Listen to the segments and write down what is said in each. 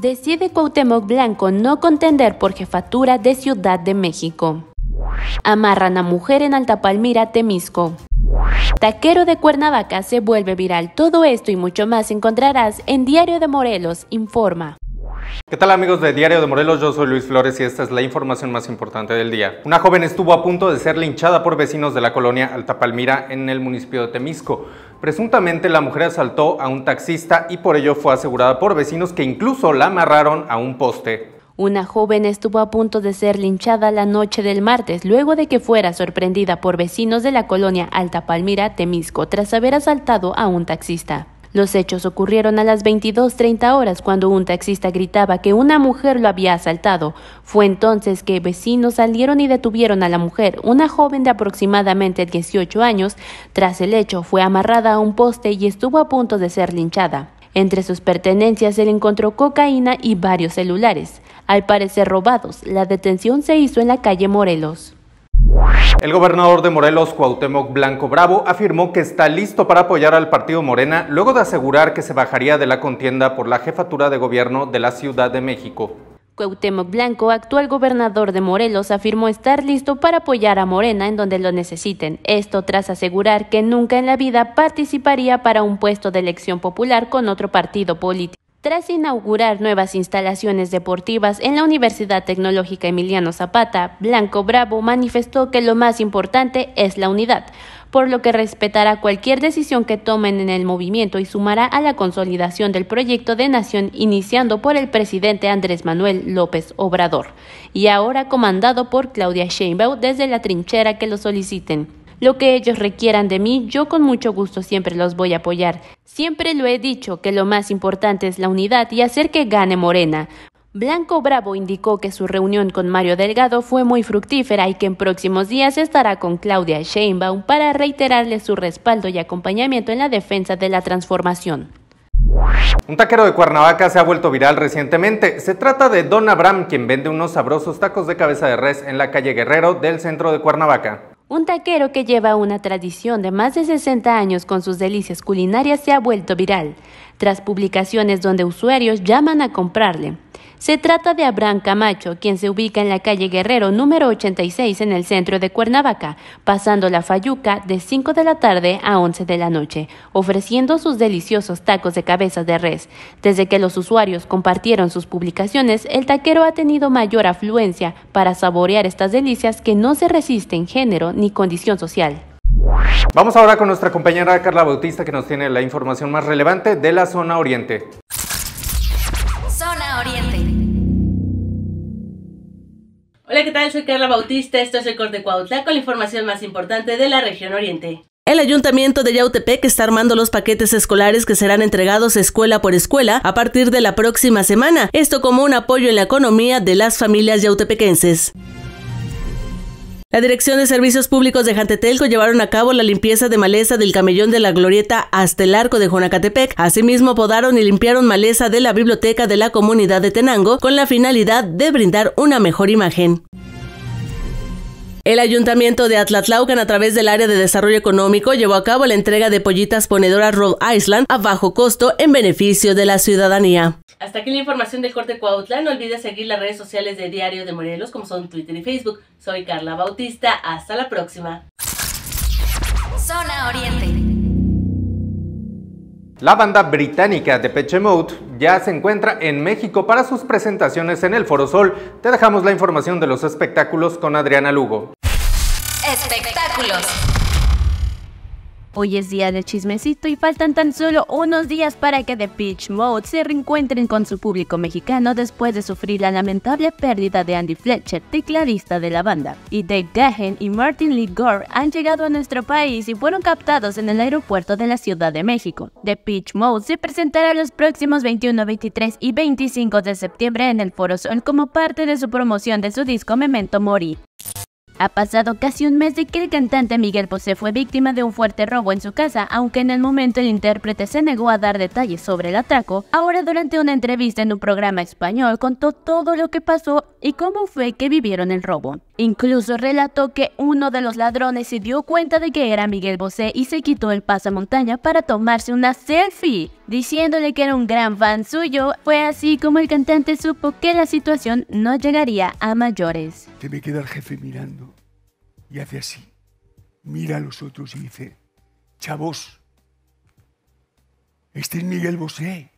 Decide Cuauhtémoc Blanco no contender por jefatura de Ciudad de México. Amarran a mujer en Altapalmira, Temisco. Taquero de Cuernavaca se vuelve viral. Todo esto y mucho más encontrarás en Diario de Morelos, informa. ¿Qué tal amigos de Diario de Morelos? Yo soy Luis Flores y esta es la información más importante del día. Una joven estuvo a punto de ser linchada por vecinos de la colonia Alta Palmira en el municipio de Temisco. Presuntamente la mujer asaltó a un taxista y por ello fue asegurada por vecinos que incluso la amarraron a un poste. Una joven estuvo a punto de ser linchada la noche del martes luego de que fuera sorprendida por vecinos de la colonia Alta Palmira, Temisco, tras haber asaltado a un taxista. Los hechos ocurrieron a las 22.30 horas cuando un taxista gritaba que una mujer lo había asaltado. Fue entonces que vecinos salieron y detuvieron a la mujer, una joven de aproximadamente 18 años. Tras el hecho fue amarrada a un poste y estuvo a punto de ser linchada. Entre sus pertenencias se le encontró cocaína y varios celulares, al parecer robados. La detención se hizo en la calle Morelos. El gobernador de Morelos, Cuauhtémoc Blanco Bravo, afirmó que está listo para apoyar al partido Morena luego de asegurar que se bajaría de la contienda por la jefatura de gobierno de la Ciudad de México. Cuauhtémoc Blanco, actual gobernador de Morelos, afirmó estar listo para apoyar a Morena en donde lo necesiten. Esto tras asegurar que nunca en la vida participaría para un puesto de elección popular con otro partido político. Tras inaugurar nuevas instalaciones deportivas en la Universidad Tecnológica Emiliano Zapata, Blanco Bravo manifestó que lo más importante es la unidad, por lo que respetará cualquier decisión que tomen en el movimiento y sumará a la consolidación del proyecto de nación iniciando por el presidente Andrés Manuel López Obrador y ahora comandado por Claudia Sheinbaum desde la trinchera que lo soliciten. Lo que ellos requieran de mí, yo con mucho gusto siempre los voy a apoyar. Siempre lo he dicho que lo más importante es la unidad y hacer que gane Morena. Blanco Bravo indicó que su reunión con Mario Delgado fue muy fructífera y que en próximos días estará con Claudia Sheinbaum para reiterarle su respaldo y acompañamiento en la defensa de la transformación. Un taquero de Cuernavaca se ha vuelto viral recientemente. Se trata de Don Abraham, quien vende unos sabrosos tacos de cabeza de res en la calle Guerrero del centro de Cuernavaca. Un taquero que lleva una tradición de más de 60 años con sus delicias culinarias se ha vuelto viral tras publicaciones donde usuarios llaman a comprarle. Se trata de Abraham Camacho, quien se ubica en la calle Guerrero número 86 en el centro de Cuernavaca, pasando la Fayuca de 5 de la tarde a 11 de la noche, ofreciendo sus deliciosos tacos de cabezas de res. Desde que los usuarios compartieron sus publicaciones, el taquero ha tenido mayor afluencia para saborear estas delicias que no se resisten género ni condición social. Vamos ahora con nuestra compañera Carla Bautista que nos tiene la información más relevante de la zona oriente. Zona Oriente. Hola, ¿qué tal? Soy Carla Bautista, esto es el Corte Cuautla con la información más importante de la región oriente. El ayuntamiento de Yautepec está armando los paquetes escolares que serán entregados escuela por escuela a partir de la próxima semana, esto como un apoyo en la economía de las familias yautepecenses. La Dirección de Servicios Públicos de Jantetelco llevaron a cabo la limpieza de maleza del camellón de la glorieta hasta el arco de Jonacatepec. Asimismo, podaron y limpiaron maleza de la biblioteca de la comunidad de Tenango con la finalidad de brindar una mejor imagen. El Ayuntamiento de Atlatlaucan, a través del Área de Desarrollo Económico, llevó a cabo la entrega de pollitas ponedoras Rhode Island a bajo costo en beneficio de la ciudadanía. Hasta aquí la información del Corte Cuautla. No olvides seguir las redes sociales de Diario de Morelos, como son Twitter y Facebook. Soy Carla Bautista. Hasta la próxima. Zona Oriente. La banda británica de Peche Mode ya se encuentra en México para sus presentaciones en el Foro Sol. Te dejamos la información de los espectáculos con Adriana Lugo. Espectáculos. Hoy es día de chismecito y faltan tan solo unos días para que The Pitch Mode se reencuentren con su público mexicano después de sufrir la lamentable pérdida de Andy Fletcher, tecladista de la banda. Y Dave Gahan y Martin Lee Gore han llegado a nuestro país y fueron captados en el aeropuerto de la Ciudad de México. The Pitch Mode se presentará los próximos 21, 23 y 25 de septiembre en el Foro Sol como parte de su promoción de su disco Memento Mori. Ha pasado casi un mes de que el cantante Miguel Bosé fue víctima de un fuerte robo en su casa, aunque en el momento el intérprete se negó a dar detalles sobre el atraco. Ahora durante una entrevista en un programa español contó todo lo que pasó y cómo fue que vivieron el robo. Incluso relató que uno de los ladrones se dio cuenta de que era Miguel Bosé y se quitó el pasamontaña para tomarse una selfie diciéndole que era un gran fan suyo. Fue así como el cantante supo que la situación no llegaría a mayores. Se me queda el jefe mirando y hace así. Mira a los otros y dice, chavos, este es Miguel Bosé.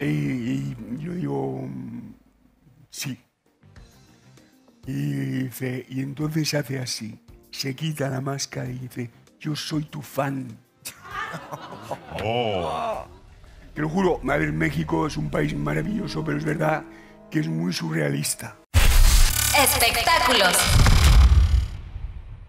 Y, yo digo, sí. Y dice, y entonces hace así, se quita la máscara y dice, yo soy tu fan. Oh. Te lo juro, madre México es un país maravilloso, pero es verdad que es muy surrealista. Espectáculos.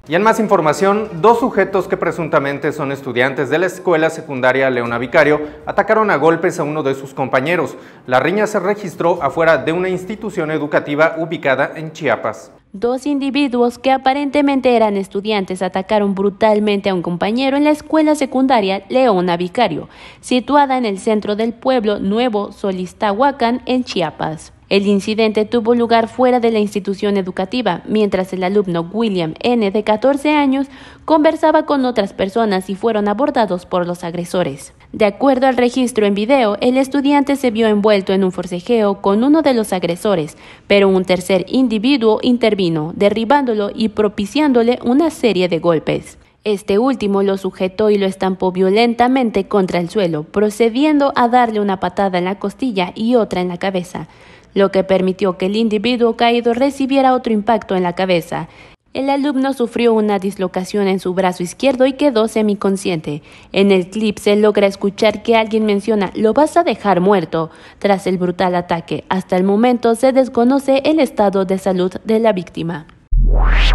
Y en más información, dos sujetos que presuntamente son estudiantes de la escuela secundaria Leona Vicario atacaron a golpes a uno de sus compañeros. La riña se registró afuera de una institución educativa ubicada en Chiapas. Dos individuos que aparentemente eran estudiantes atacaron brutalmente a un compañero en la escuela secundaria Leona Vicario, situada en el centro del pueblo Nuevo Solistahuacán, en Chiapas. El incidente tuvo lugar fuera de la institución educativa, mientras el alumno William N., de 14 años, conversaba con otras personas y fueron abordados por los agresores. De acuerdo al registro en video, el estudiante se vio envuelto en un forcejeo con uno de los agresores, pero un tercer individuo intervino, derribándolo y propiciándole una serie de golpes. Este último lo sujetó y lo estampó violentamente contra el suelo, procediendo a darle una patada en la costilla y otra en la cabeza, lo que permitió que el individuo caído recibiera otro impacto en la cabeza, el alumno sufrió una dislocación en su brazo izquierdo y quedó semiconsciente. En el clip se logra escuchar que alguien menciona lo vas a dejar muerto tras el brutal ataque. Hasta el momento se desconoce el estado de salud de la víctima.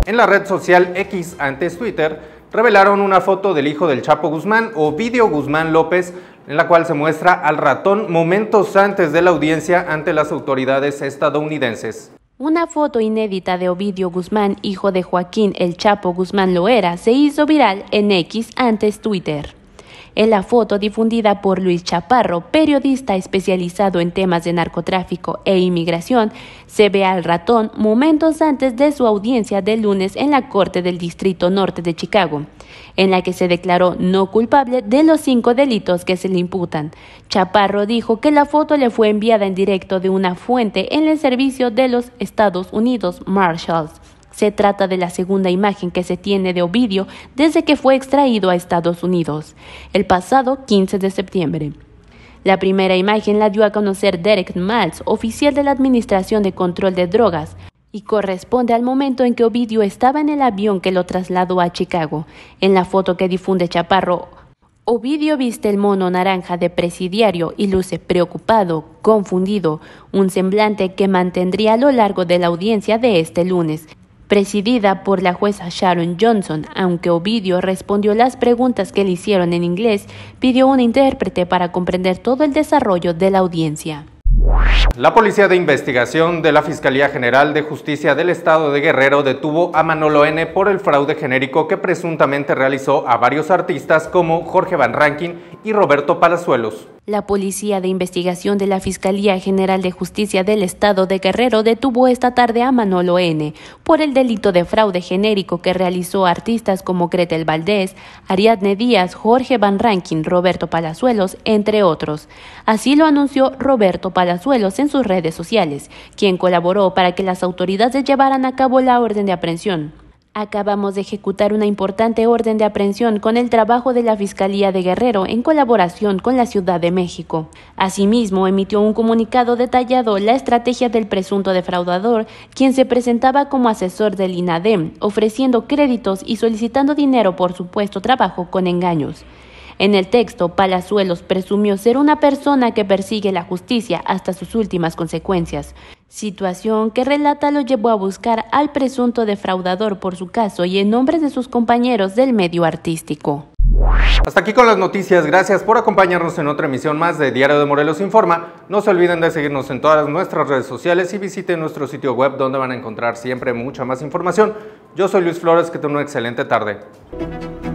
En la red social X, antes Twitter, revelaron una foto del hijo del Chapo Guzmán, o Video Guzmán López, en la cual se muestra al ratón momentos antes de la audiencia ante las autoridades estadounidenses. Una foto inédita de Ovidio Guzmán, hijo de Joaquín El Chapo Guzmán Loera, se hizo viral en X antes Twitter. En la foto difundida por Luis Chaparro, periodista especializado en temas de narcotráfico e inmigración, se ve al ratón momentos antes de su audiencia de lunes en la Corte del Distrito Norte de Chicago, en la que se declaró no culpable de los cinco delitos que se le imputan. Chaparro dijo que la foto le fue enviada en directo de una fuente en el servicio de los Estados Unidos Marshals. Se trata de la segunda imagen que se tiene de Ovidio desde que fue extraído a Estados Unidos, el pasado 15 de septiembre. La primera imagen la dio a conocer Derek Maltz, oficial de la Administración de Control de Drogas, y corresponde al momento en que Ovidio estaba en el avión que lo trasladó a Chicago. En la foto que difunde Chaparro, Ovidio viste el mono naranja de presidiario y luce preocupado, confundido, un semblante que mantendría a lo largo de la audiencia de este lunes, presidida por la jueza Sharon Johnson, aunque Ovidio respondió las preguntas que le hicieron en inglés, pidió un intérprete para comprender todo el desarrollo de la audiencia. La Policía de Investigación de la Fiscalía General de Justicia del Estado de Guerrero detuvo a Manolo N. por el fraude genérico que presuntamente realizó a varios artistas como Jorge Van Rankin y Roberto Palazuelos. La Policía de Investigación de la Fiscalía General de Justicia del Estado de Guerrero detuvo esta tarde a Manolo N. por el delito de fraude genérico que realizó a artistas como Gretel Valdés, Ariadne Díaz, Jorge Van Rankin, Roberto Palazuelos, entre otros. Así lo anunció Roberto Palazuelos suelos en sus redes sociales, quien colaboró para que las autoridades llevaran a cabo la orden de aprehensión. Acabamos de ejecutar una importante orden de aprehensión con el trabajo de la Fiscalía de Guerrero en colaboración con la Ciudad de México. Asimismo, emitió un comunicado detallado la estrategia del presunto defraudador, quien se presentaba como asesor del INADEM, ofreciendo créditos y solicitando dinero por supuesto trabajo con engaños. En el texto, Palazuelos presumió ser una persona que persigue la justicia hasta sus últimas consecuencias, situación que relata lo llevó a buscar al presunto defraudador por su caso y en nombre de sus compañeros del medio artístico. Hasta aquí con las noticias, gracias por acompañarnos en otra emisión más de Diario de Morelos Informa. No se olviden de seguirnos en todas nuestras redes sociales y visiten nuestro sitio web donde van a encontrar siempre mucha más información. Yo soy Luis Flores, que tenga una excelente tarde.